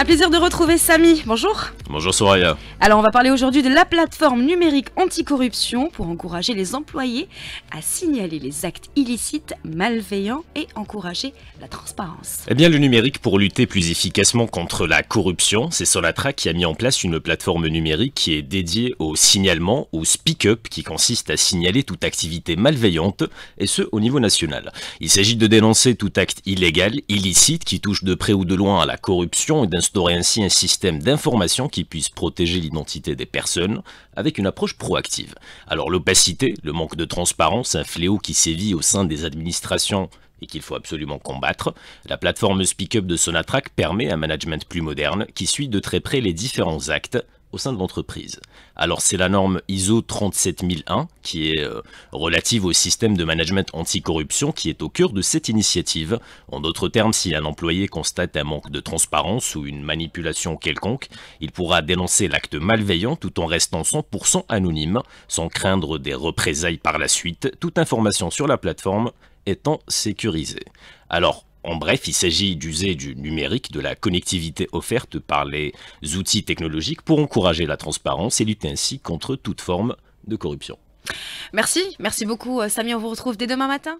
Un plaisir de retrouver Samy. Bonjour. Bonjour Soraya. Alors on va parler aujourd'hui de la plateforme numérique anticorruption pour encourager les employés à signaler les actes illicites, malveillants et encourager la transparence. Eh bien le numérique pour lutter plus efficacement contre la corruption, c'est Solatra qui a mis en place une plateforme numérique qui est dédiée au signalement, ou speak-up qui consiste à signaler toute activité malveillante et ce au niveau national. Il s'agit de dénoncer tout acte illégal, illicite qui touche de près ou de loin à la corruption et d'instaurer aurait ainsi un système d'information qui puisse protéger l'identité des personnes avec une approche proactive. Alors l'opacité, le manque de transparence, un fléau qui sévit au sein des administrations et qu'il faut absolument combattre, la plateforme SpeakUp de Sonatrack permet un management plus moderne qui suit de très près les différents actes au sein de l'entreprise. Alors c'est la norme ISO 37001 qui est euh, relative au système de management anticorruption qui est au cœur de cette initiative. En d'autres termes, si un employé constate un manque de transparence ou une manipulation quelconque, il pourra dénoncer l'acte malveillant tout en restant 100% anonyme, sans craindre des représailles par la suite, toute information sur la plateforme étant sécurisée. Alors, en bref, il s'agit d'user du numérique, de la connectivité offerte par les outils technologiques pour encourager la transparence et lutter ainsi contre toute forme de corruption. Merci, merci beaucoup euh, Samy, on vous retrouve dès demain matin.